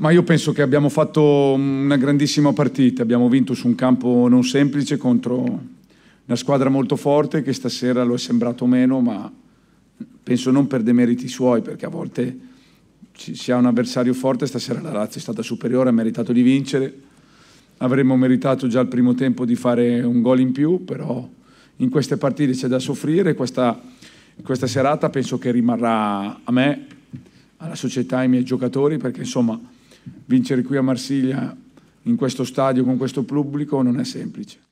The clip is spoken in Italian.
Ma io penso che abbiamo fatto una grandissima partita, abbiamo vinto su un campo non semplice contro una squadra molto forte che stasera lo è sembrato meno, ma penso non per demeriti suoi, perché a volte si ha un avversario forte, stasera la razza è stata superiore, ha meritato di vincere, avremmo meritato già al primo tempo di fare un gol in più, però in queste partite c'è da soffrire, questa, questa serata penso che rimarrà a me, alla società, ai miei giocatori, perché insomma vincere qui a Marsiglia in questo stadio con questo pubblico non è semplice.